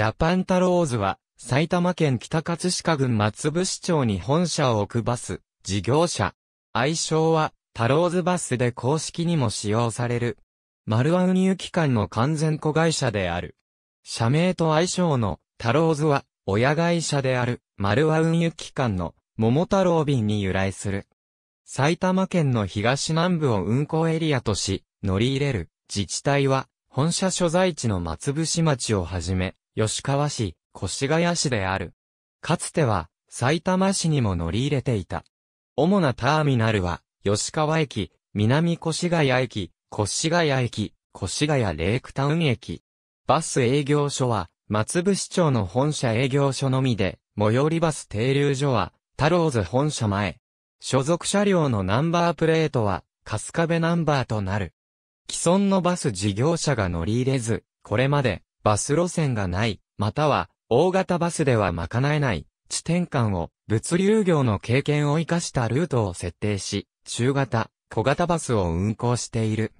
ジャパンタローズは、埼玉県北葛飾郡松伏町に本社を置くバス、事業者。愛称は、タローズバスで公式にも使用される。丸ワ運輸機関の完全子会社である。社名と愛称の、タローズは、親会社である、丸ワ運輸機関の、桃太郎便に由来する。埼玉県の東南部を運行エリアとし、乗り入れる自治体は、本社所在地の松伏町をはじめ、吉川市、越谷市である。かつては、埼玉市にも乗り入れていた。主なターミナルは、吉川駅、南越谷駅、越谷駅、越谷レイクタウン駅。バス営業所は、松伏町の本社営業所のみで、最寄りバス停留所は、タローズ本社前。所属車両のナンバープレートは、春日部ナンバーとなる。既存のバス事業者が乗り入れず、これまでバス路線がない、または、大型バスでは賄えない、地点間を、物流業の経験を活かしたルートを設定し、中型、小型バスを運行している。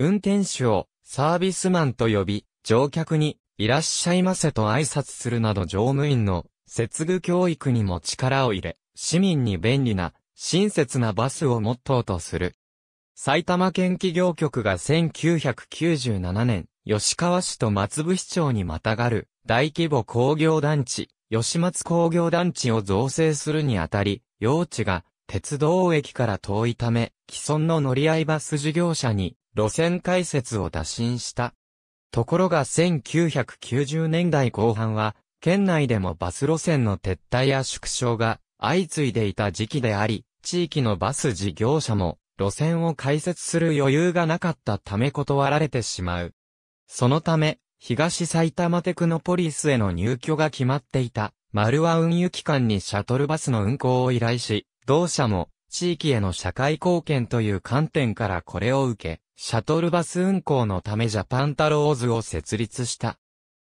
運転手を、サービスマンと呼び、乗客に、いらっしゃいませと挨拶するなど乗務員の、接遇教育にも力を入れ、市民に便利な、親切なバスをモットーとする。埼玉県企業局が1997年、吉川市と松伏町にまたがる大規模工業団地、吉松工業団地を造成するにあたり、用地が鉄道駅から遠いため、既存の乗り合いバス事業者に路線開設を打診した。ところが1990年代後半は、県内でもバス路線の撤退や縮小が相次いでいた時期であり、地域のバス事業者も路線を開設する余裕がなかったため断られてしまう。そのため、東埼玉テクノポリスへの入居が決まっていた、丸は運輸機関にシャトルバスの運行を依頼し、同社も、地域への社会貢献という観点からこれを受け、シャトルバス運行のためジャパンタローズを設立した。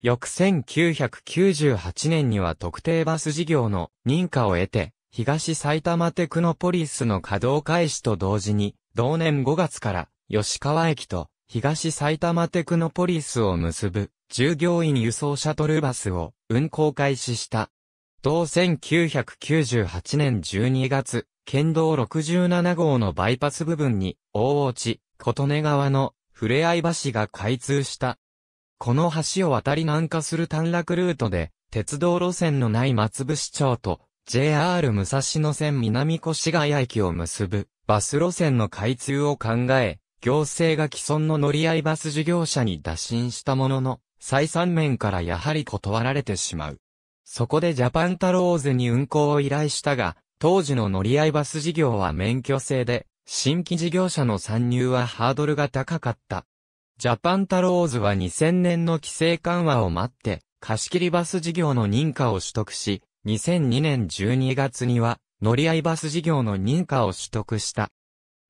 翌1998年には特定バス事業の認可を得て、東埼玉テクノポリスの稼働開始と同時に、同年5月から吉川駅と東埼玉テクノポリスを結ぶ従業員輸送シャトルバスを運行開始した。同1998年12月、県道67号のバイパス部分に大落ち、琴音川の触れ合い橋が開通した。この橋を渡り南下する短絡ルートで、鉄道路線のない松伏町と JR 武蔵野線南越谷駅を結ぶバス路線の開通を考え、行政が既存の乗り合いバス事業者に打診したものの、採算面からやはり断られてしまう。そこでジャパンタローズに運行を依頼したが、当時の乗り合いバス事業は免許制で、新規事業者の参入はハードルが高かった。ジャパンタローズは2000年の規制緩和を待って、貸切バス事業の認可を取得し、2002年12月には、乗り合いバス事業の認可を取得した。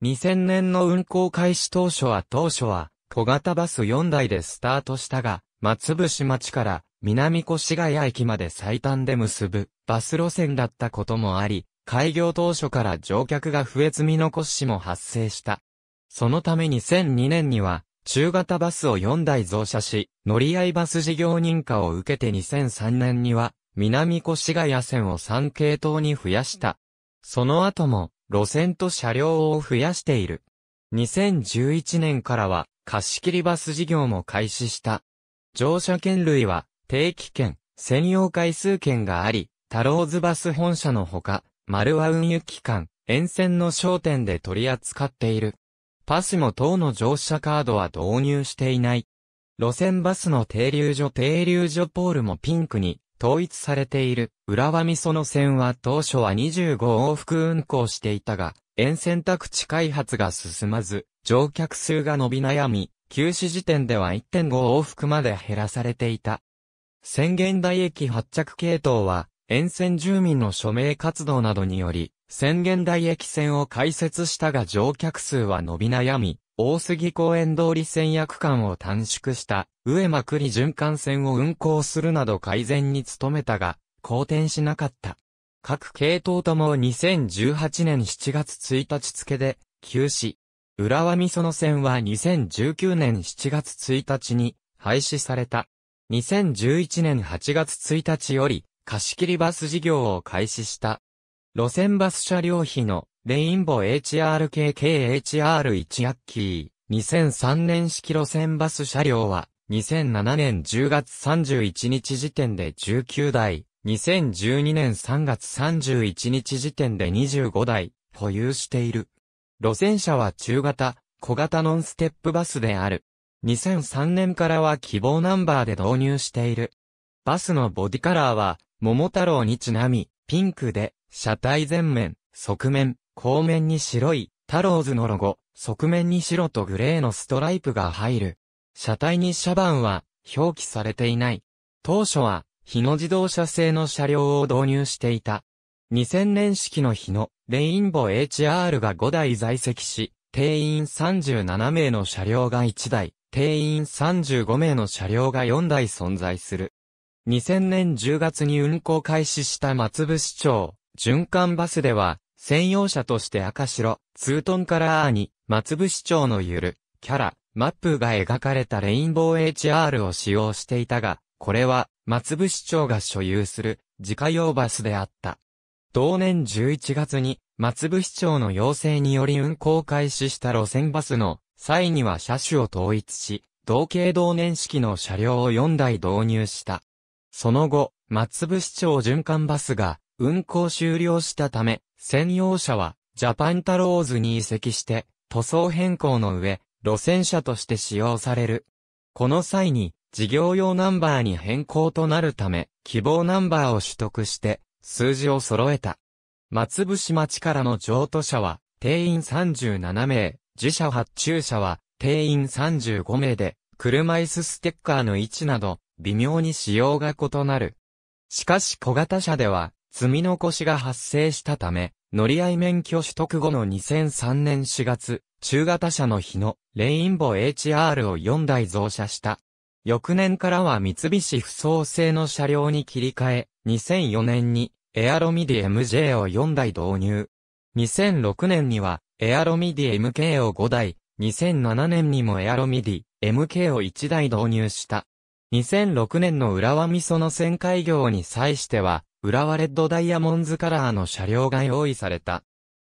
2000年の運行開始当初は当初は小型バス4台でスタートしたが、松伏町から南越谷駅まで最短で結ぶバス路線だったこともあり、開業当初から乗客が増え積み残しも発生した。そのため2002年には中型バスを4台増車し、乗り合いバス事業認可を受けて2003年には南越谷線を3系統に増やした。その後も路線と車両を増やしている。2011年からは貸切バス事業も開始した。乗車券類は定期券、専用回数券があり、タローズバス本社のほか、丸は運輸機関、沿線の商店で取り扱っている。パスも等の乗車カードは導入していない。路線バスの停留所停留所ポールもピンクに統一されている、浦和美園線は当初は25往復運行していたが、沿線宅地開発が進まず、乗客数が伸び悩み、休止時点では1.5往復まで減らされていた。宣言台駅発着系統は、沿線住民の署名活動などにより、宣言台駅線を開設したが乗客数は伸び悩み、大杉公園通り線や区間を短縮した上まくり循環線を運行するなど改善に努めたが、好転しなかった。各系統とも2018年7月1日付で休止。浦和美園線は2019年7月1日に廃止された。2011年8月1日より貸し切りバス事業を開始した。路線バス車両費のレインボー HRKKHR1 ヤッキー、2003年式路線バス車両は、2007年10月31日時点で19台、2012年3月31日時点で25台、保有している。路線車は中型、小型ノンステップバスである。2003年からは希望ナンバーで導入している。バスのボディカラーは、桃太郎にちなみ、ピンクで、車体前面、側面、後面に白い、タローズのロゴ、側面に白とグレーのストライプが入る。車体にシャバンは表記されていない。当初は、日野自動車製の車両を導入していた。2000年式の日野、レインボー HR が5台在籍し、定員37名の車両が1台、定員35名の車両が4台存在する。2000年10月に運行開始した松伏町、循環バスでは、専用車として赤白、ツートンカラーに、松伏町のゆる、キャラ、マップが描かれたレインボー HR を使用していたが、これは、松伏町が所有する、自家用バスであった。同年11月に、松伏町の要請により運行開始した路線バスの、際には車種を統一し、同型同年式の車両を4台導入した。その後、松伏町循環バスが、運行終了したため、専用車は、ジャパンタローズに移籍して、塗装変更の上、路線車として使用される。この際に、事業用ナンバーに変更となるため、希望ナンバーを取得して、数字を揃えた。松伏町からの譲渡車は、定員37名、自社発注車は、定員35名で、車椅子ステッカーの位置など、微妙に仕様が異なる。しかし小型車では、積み残しが発生したため、乗り合い免許取得後の2003年4月、中型車の日のレインボー HR を4台増車した。翌年からは三菱不創製の車両に切り替え、2004年にエアロミディ MJ を4台導入。2006年にはエアロミディ MK を5台、2007年にもエアロミディ MK を1台導入した。2006年の浦和味噌の旋回業に際しては、浦和レッドダイヤモンズカラーの車両が用意された。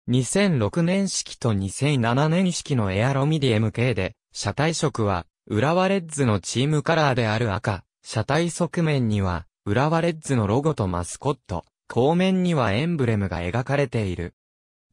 2006年式と2007年式のエアロミディ MK で、車体色は、浦和レッズのチームカラーである赤、車体側面には、浦和レッズのロゴとマスコット、後面にはエンブレムが描かれている。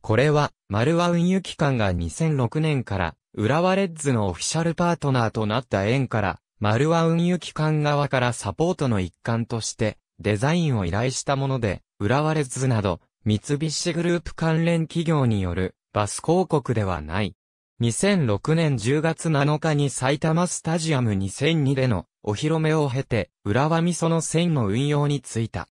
これは、丸和運輸機関が2006年から、浦和レッズのオフィシャルパートナーとなった縁から、丸和運輸機関側からサポートの一環として、デザインを依頼したもので、浦和レッズなど、三菱グループ関連企業によるバス広告ではない。2006年10月7日に埼玉スタジアム2002でのお披露目を経て、浦和味噌の線の運用についた。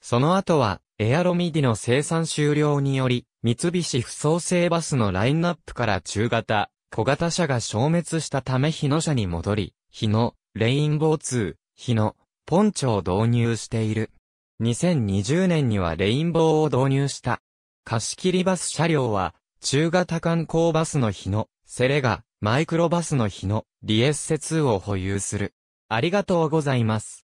その後は、エアロミディの生産終了により、三菱不創生バスのラインナップから中型、小型車が消滅したため日野車に戻り、日野、レインボー2、日野、ポンチョを導入している。2020年にはレインボーを導入した。貸し切りバス車両は、中型観光バスの日の、セレガ、マイクロバスの日の、リエッセ2を保有する。ありがとうございます。